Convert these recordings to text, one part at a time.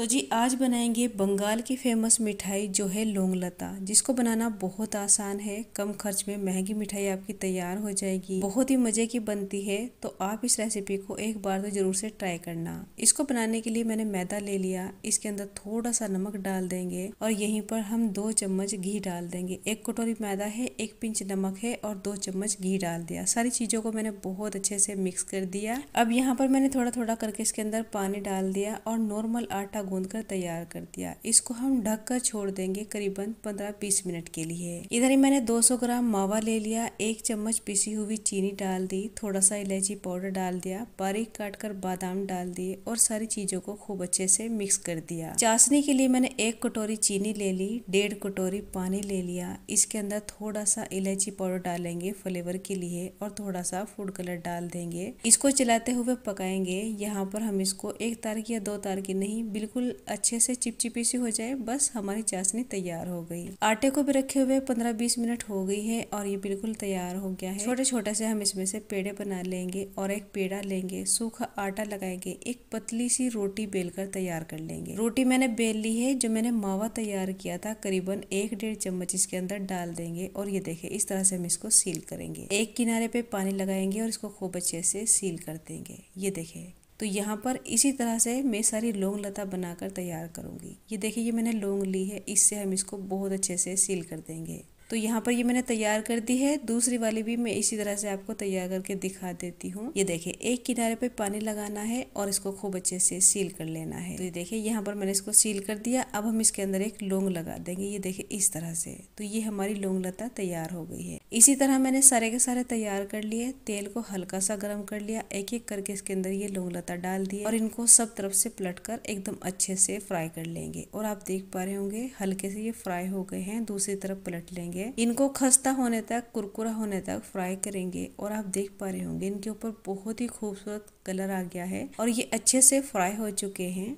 तो जी आज बनाएंगे बंगाल की फेमस मिठाई जो है लोंगलता जिसको बनाना बहुत आसान है कम खर्च में महंगी मिठाई आपकी तैयार हो जाएगी बहुत ही मज़े की बनती है तो आप इस रेसिपी को एक बार तो ज़रूर से ट्राई करना इसको बनाने के लिए मैंने मैदा ले लिया इसके अंदर थोड़ा सा नमक डाल देंगे और यहीं पर हम दो चम्मच घी डाल देंगे एक कटोरी मैदा है एक पिंच नमक है और दो चम्मच घी डाल दिया सारी चीज़ों को मैंने बहुत अच्छे से मिक्स कर दिया अब यहाँ पर मैंने थोड़ा थोड़ा करके इसके अंदर पानी डाल दिया और नॉर्मल आटा गूंद कर तैयार कर दिया इसको हम ढक कर छोड़ देंगे करीबन 15-20 मिनट के लिए इधर ही मैंने 200 ग्राम मावा ले लिया एक चम्मच पिसी हुई चीनी डाल दी थोड़ा सा इलायची पाउडर डाल दिया बारीक काट कर बादाम डाल दिए और सारी चीजों को खूब अच्छे से मिक्स कर दिया चाशनी के लिए मैंने एक कटोरी चीनी ले ली डेढ़ कटोरी पानी ले लिया इसके अंदर थोड़ा सा इलायची पाउडर डालेंगे फ्लेवर के लिए और थोड़ा सा फूड कलर डाल देंगे इसको चलाते हुए पकाएंगे यहाँ पर हम इसको एक तार की या दो तार की नहीं बिल्कुल बिल्कुल अच्छे से चिपचिपी सी हो जाए बस हमारी चाशनी तैयार हो गई आटे को भी रखे हुए पंद्रह बीस मिनट हो गई है और ये बिल्कुल तैयार हो गया है छोटे छोटे से हम इसमें से पेड़े बना लेंगे और एक पेड़ा लेंगे सूखा आटा लगाएंगे एक पतली सी रोटी बेल कर तैयार कर लेंगे रोटी मैंने बेल ली है जो मैंने मावा तैयार किया था करीबन एक डेढ़ चम्मच इसके अंदर डाल देंगे और ये देखे इस तरह से हम इसको सील करेंगे एक किनारे पे पानी लगाएंगे और इसको खूब अच्छे से सील कर देंगे ये देखे तो यहाँ पर इसी तरह से मैं सारी लौंग लता बनाकर तैयार करूँगी ये देखिए ये मैंने लोंग ली है इससे हम इसको बहुत अच्छे से सील कर देंगे तो यहाँ पर ये मैंने तैयार कर दी है दूसरी वाली भी मैं इसी तरह से आपको तैयार करके दिखा देती हूँ ये देखिए एक किनारे पे पानी लगाना है और इसको खूब अच्छे से सील कर लेना है तो ये देखिए यहाँ पर मैंने इसको सील कर दिया अब हम इसके अंदर एक लोंग लगा देंगे ये देखिए इस तरह से तो ये हमारी लोंग लता तैयार हो गई है इसी तरह मैंने सारे के सारे तैयार कर लिए तेल को हल्का सा गर्म कर लिया एक एक करके इसके अंदर ये लोंग लता डाल दिए और इनको सब तरफ से पलट कर एकदम अच्छे से फ्राई कर लेंगे और आप देख पा रहे होंगे हल्के से ये फ्राई हो गए हैं दूसरी तरफ पलट लेंगे करेंगे इनको खस्ता होने तक कुरकुरा होने तक फ्राई करेंगे और आप देख पा रहे होंगे इनके ऊपर बहुत ही खूबसूरत कलर आ गया है और ये अच्छे से फ्राई हो चुके हैं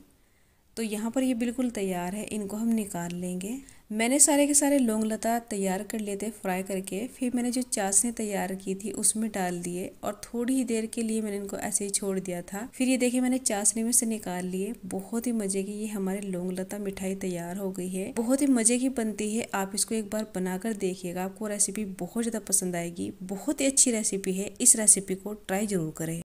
तो यहाँ पर ये बिल्कुल तैयार है इनको हम निकाल लेंगे मैंने सारे के सारे लौंग लता तैयार कर लिए थे फ्राई करके फिर मैंने जो चाशनी तैयार की थी उसमें डाल दिए और थोड़ी ही देर के लिए मैंने इनको ऐसे ही छोड़ दिया था फिर ये देखिए मैंने चाशनी में से निकाल लिए बहुत ही मजे की ये हमारे लौंग लता मिठाई तैयार हो गई है बहुत ही मजे की बनती है आप इसको एक बार बनाकर देखिएगा आपको रेसिपी बहुत ज़्यादा पसंद आएगी बहुत ही अच्छी रेसिपी है इस रेसिपी को ट्राई जरूर करें